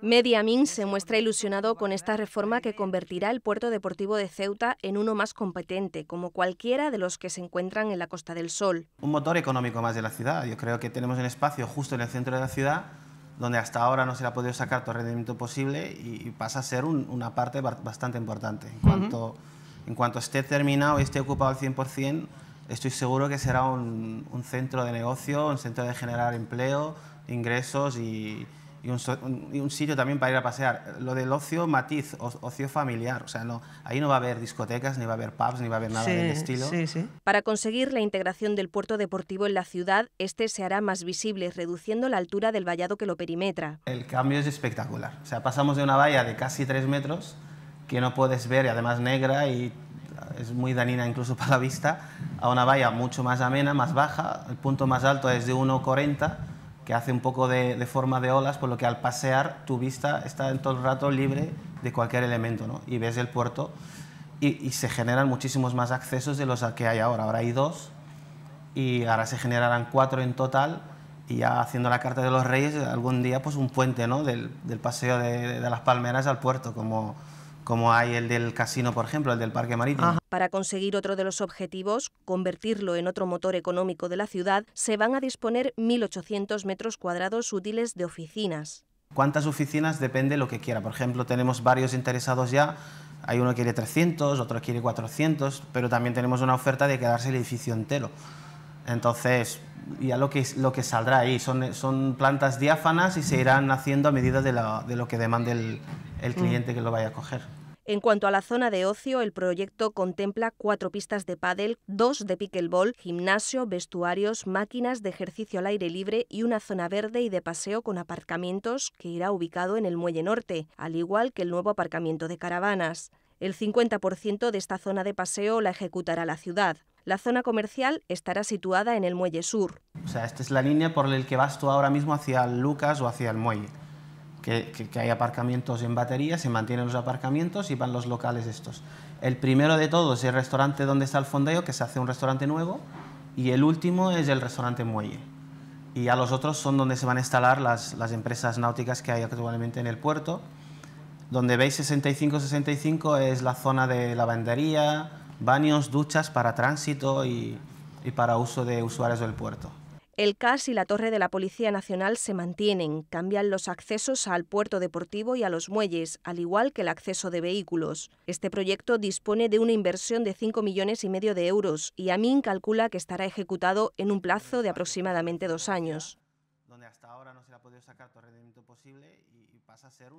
Mediamin se muestra ilusionado con esta reforma que convertirá el puerto deportivo de Ceuta en uno más competente, como cualquiera de los que se encuentran en la Costa del Sol. Un motor económico más de la ciudad. Yo creo que tenemos un espacio justo en el centro de la ciudad donde hasta ahora no se ha podido sacar todo el rendimiento posible y pasa a ser una parte bastante importante. En cuanto, en cuanto esté terminado y esté ocupado al 100%, estoy seguro que será un, un centro de negocio, un centro de generar empleo, ingresos y, y un, sitio también para ir a pasear. Lo del ocio matiz, ocio familiar, o sea, no, ahí no va a haber discotecas, ni va a haber pubs, ni va a haber nada del estilo. Sí, sí. Para conseguir la integración del puerto deportivo en la ciudad, este se hará más visible, reduciendo la altura del vallado que lo perimetra. El cambio es espectacular, o sea, pasamos de una valla de casi 3 metros, que no puedes ver y además negra y es muy danina incluso para la vista, a una valla mucho más amena, más baja, el punto más alto es de 1,40 que hace un poco de, forma de olas, por lo que al pasear tu vista está en todo el rato libre de cualquier elemento, ¿no? Y ves el puerto y, se generan muchísimos más accesos de los que hay ahora. Ahora hay dos y ahora se generarán cuatro en total y ya haciendo la Carta de los Reyes algún día pues un puente, ¿no? Del, paseo de, de, las palmeras al puerto, como como hay el del casino, por ejemplo, el del parque marítimo. Para conseguir otro de los objetivos, convertirlo en otro motor económico de la ciudad, se van a disponer 1.800 metros cuadrados útiles de oficinas. ¿Cuántas oficinas? Depende lo que quiera. Por ejemplo, tenemos varios interesados ya. Hay uno que quiere 300, otro quiere 400, pero también tenemos una oferta de quedarse el edificio entero. Entonces, ya lo que, saldrá ahí son, plantas diáfanas y se irán haciendo a medida de, lo que demande el, cliente mm. que lo vaya a coger. En cuanto a la zona de ocio, el proyecto contempla cuatro pistas de pádel, dos de pickleball, gimnasio, vestuarios, máquinas de ejercicio al aire libre y una zona verde y de paseo con aparcamientos que irá ubicado en el muelle norte, al igual que el nuevo aparcamiento de caravanas. El 50% de esta zona de paseo la ejecutará la ciudad, la zona comercial estará situada en el muelle sur. O sea, esta es la línea por la que vas tú ahora mismo hacia Lucas o hacia el muelle. Que, que, hay aparcamientos en batería, se mantienen los aparcamientos y van los locales estos. El primero de todos es el restaurante donde está el fondeo, que se hace un restaurante nuevo, y el último es el restaurante Muelle. Y a los otros son donde se van a instalar las, las empresas náuticas que hay actualmente en el puerto. Donde veis 65-65 es la zona de lavandería, baños, duchas para tránsito y, para uso de usuarios del puerto. El CAS y la torre de la Policía Nacional se mantienen, cambian los accesos al puerto deportivo y a los muelles, al igual que el acceso de vehículos. Este proyecto dispone de una inversión de 5 millones y medio de euros y AMIN calcula que estará ejecutado en un plazo de aproximadamente dos años. Donde hasta ahora no se ha podido sacar posible y pasa a ser